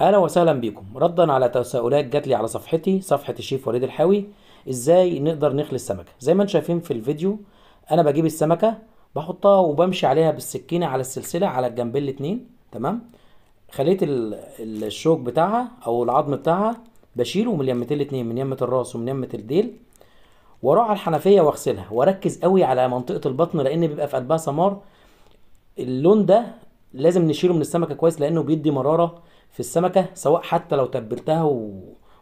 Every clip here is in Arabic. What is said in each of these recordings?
اهلا وسهلا بيكم ردا على تساؤلات جات لي على صفحتي صفحه الشيف وليد الحاوي ازاي نقدر نخلي السمكه زي ما انتم شايفين في الفيديو انا بجيب السمكه بحطها وبمشي عليها بالسكينه على السلسله على الجنبين الاتنين تمام خليت الشوك بتاعها او العظم بتاعها بشيله من اليمتين الاتنين من يمه الراس ومن يمه الديل واروح على الحنفيه واغسلها واركز قوي على منطقه البطن لان بيبقى في قلبها سمار اللون ده لازم نشيله من السمكه كويس لانه بيدي مراره في السمكه سواء حتى لو تبلتها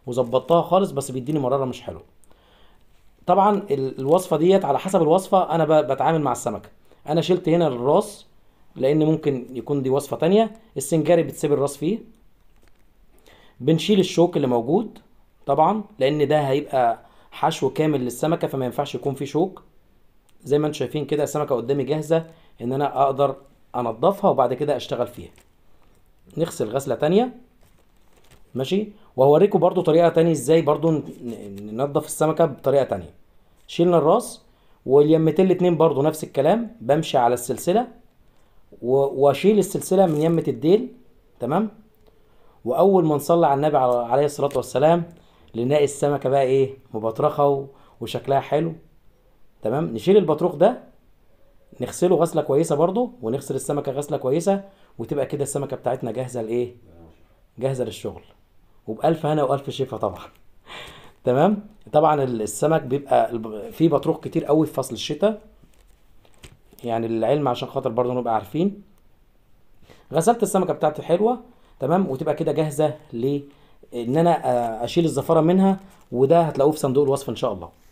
وظبطتها خالص بس بيديني مراره مش حلوه طبعا الوصفه ديت على حسب الوصفه انا بتعامل مع السمكه انا شلت هنا الراس لان ممكن يكون دي وصفه تانية السنجاري بتسيب الراس فيه بنشيل الشوك اللي موجود طبعا لان ده هيبقى حشو كامل للسمكه فما ينفعش يكون فيه شوك زي ما انتم شايفين كده السمكه قدامي جاهزه ان انا اقدر انضفها وبعد كده اشتغل فيها نغسل غسله تانية ماشي وهوريكم برضو طريقه تانية ازاي برضو ننضف السمكه بطريقه تانية شيلنا الراس واليمتين الاتنين برضو نفس الكلام بمشي على السلسله واشيل السلسله من يمه الديل تمام واول ما نصلي على النبي عليه الصلاه والسلام لنلاقي السمكه بقى ايه مبطرخه وشكلها حلو تمام نشيل البطروخ ده نغسله غسله كويسه برضو ونغسل السمكه غسله كويسه وتبقى كده السمكه بتاعتنا جاهزه لايه جاهزه للشغل وبالف هنا والف شفا طبعا تمام طبعا السمك بيبقى فيه بطروخ كتير قوي في فصل الشتاء يعني العلم عشان خاطر برضو نبقى عارفين غسلت السمكه بتاعتي حلوه تمام وتبقى كده جاهزه ل ان انا اشيل الزفاره منها وده هتلاقوه في صندوق الوصف ان شاء الله